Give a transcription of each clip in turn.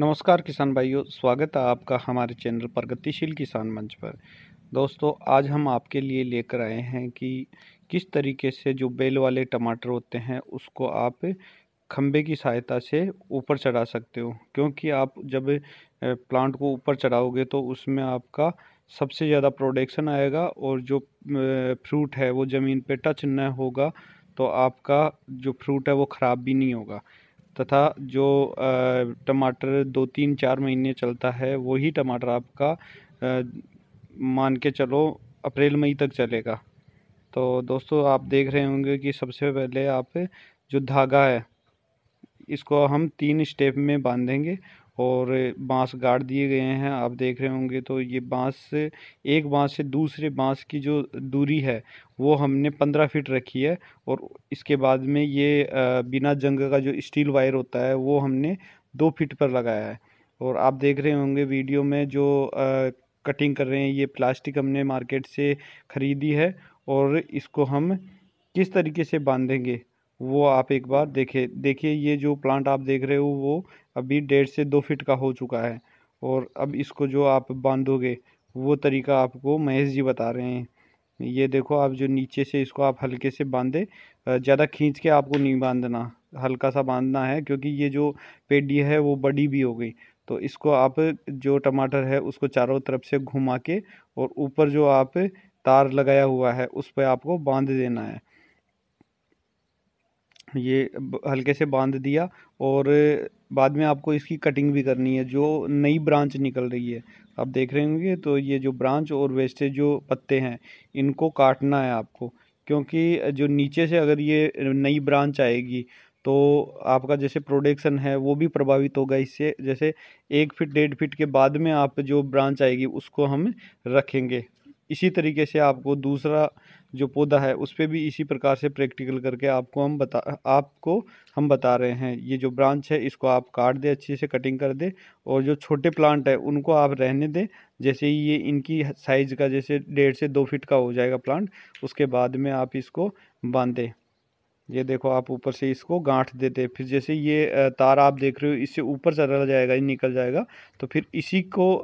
नमस्कार किसान भाइयों स्वागत है आपका हमारे चैनल प्रगतिशील किसान मंच पर दोस्तों आज हम आपके लिए लेकर आए हैं कि किस तरीके से जो बेल वाले टमाटर होते हैं उसको आप खम्भे की सहायता से ऊपर चढ़ा सकते हो क्योंकि आप जब प्लांट को ऊपर चढ़ाओगे तो उसमें आपका सबसे ज़्यादा प्रोडक्शन आएगा और जो फ्रूट है वो ज़मीन पे टच न होगा तो आपका जो फ्रूट है वो ख़राब भी नहीं होगा तथा जो टमाटर दो तीन चार महीने चलता है वही टमाटर आपका मान के चलो अप्रैल मई तक चलेगा तो दोस्तों आप देख रहे होंगे कि सबसे पहले आप जो धागा है इसको हम तीन स्टेप में बांधेंगे और बांस गाड़ दिए गए हैं आप देख रहे होंगे तो ये बांस से एक बांस से दूसरे बांस की जो दूरी है वो हमने पंद्रह फीट रखी है और इसके बाद में ये बिना जंग का जो स्टील वायर होता है वो हमने दो फीट पर लगाया है और आप देख रहे होंगे वीडियो में जो कटिंग कर रहे हैं ये प्लास्टिक हमने मार्केट से ख़रीदी है और इसको हम किस तरीके से बांधेंगे वो आप एक बार देखे देखिए ये जो प्लांट आप देख रहे हो वो अभी डेढ़ से दो फिट का हो चुका है और अब इसको जो आप बांधोगे वो तरीका आपको महेश जी बता रहे हैं ये देखो आप जो नीचे से इसको आप हल्के से बांधे ज़्यादा खींच के आपको नहीं बांधना हल्का सा बांधना है क्योंकि ये जो पेडी है वो बड़ी भी हो गई तो इसको आप जो टमाटर है उसको चारों तरफ से घुमा के और ऊपर जो आप तार लगाया हुआ है उस पर आपको बांध देना है ये हल्के से बांध दिया और बाद में आपको इसकी कटिंग भी करनी है जो नई ब्रांच निकल रही है आप देख रहे होंगे तो ये जो ब्रांच और वेस्टेज जो पत्ते हैं इनको काटना है आपको क्योंकि जो नीचे से अगर ये नई ब्रांच आएगी तो आपका जैसे प्रोडक्शन है वो भी प्रभावित होगा इससे जैसे एक फिट डेढ़ फिट के बाद में आप जो ब्रांच आएगी उसको हम रखेंगे इसी तरीके से आपको दूसरा जो पौधा है उस पर भी इसी प्रकार से प्रैक्टिकल करके आपको हम बता आपको हम बता रहे हैं ये जो ब्रांच है इसको आप काट दें अच्छे से कटिंग कर दें और जो छोटे प्लांट है उनको आप रहने दें जैसे ही ये इनकी साइज़ का जैसे डेढ़ से दो फीट का हो जाएगा प्लांट उसके बाद में आप इसको बांध दें ये देखो आप ऊपर से इसको गांठ देते फिर जैसे ये तार आप देख रहे हो इससे ऊपर चला जाएगा ये निकल जाएगा तो फिर इसी को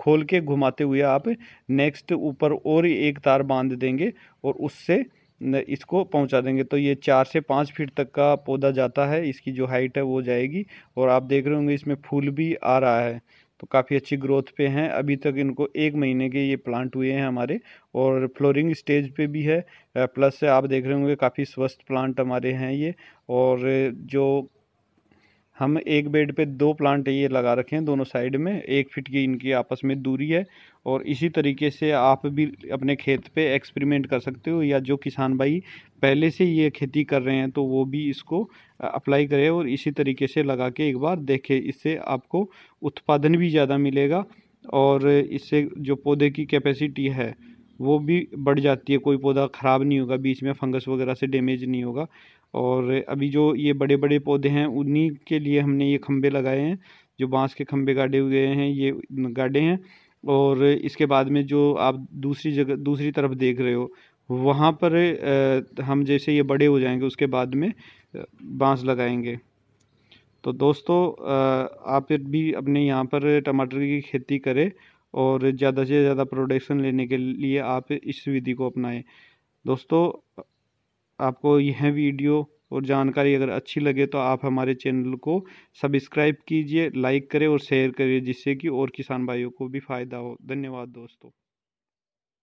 खोल के घुमाते हुए आप नेक्स्ट ऊपर और एक तार बांध देंगे और उससे इसको पहुंचा देंगे तो ये चार से पाँच फीट तक का पौधा जाता है इसकी जो हाइट है वो जाएगी और आप देख रहे होंगे इसमें फूल भी आ रहा है तो काफ़ी अच्छी ग्रोथ पे हैं अभी तक इनको एक महीने के ये प्लांट हुए हैं हमारे और फ्लोरिंग स्टेज पे भी है प्लस आप देख रहे होंगे काफ़ी स्वस्थ प्लांट हमारे हैं ये और जो हम एक बेड पे दो प्लांट ये लगा रखे हैं दोनों साइड में एक फिट की इनकी आपस में दूरी है और इसी तरीके से आप भी अपने खेत पे एक्सपेरिमेंट कर सकते हो या जो किसान भाई पहले से ये खेती कर रहे हैं तो वो भी इसको अप्लाई करें और इसी तरीके से लगा के एक बार देखें इससे आपको उत्पादन भी ज़्यादा मिलेगा और इससे जो पौधे की कैपेसिटी है वो भी बढ़ जाती है कोई पौधा ख़राब नहीं होगा बीच में फंगस वगैरह से डैमेज नहीं होगा और अभी जो ये बड़े बड़े पौधे हैं उन्हीं के लिए हमने ये खम्भे लगाए हैं जो बाँस के खम्भे गाड़े हुए हैं ये गाड़े हैं और इसके बाद में जो आप दूसरी जगह दूसरी तरफ देख रहे हो वहाँ पर हम जैसे ये बड़े हो जाएंगे उसके बाद में बांस लगाएंगे तो दोस्तों आप भी अपने यहाँ पर टमाटर की खेती करें और ज़्यादा से ज़्यादा प्रोडक्शन लेने के लिए आप इस विधि को अपनाएं दोस्तों आपको यह वीडियो और जानकारी अगर अच्छी लगे तो आप हमारे चैनल को सब्सक्राइब कीजिए लाइक करें और शेयर करें जिससे कि और किसान भाइयों को भी फ़ायदा हो धन्यवाद दोस्तों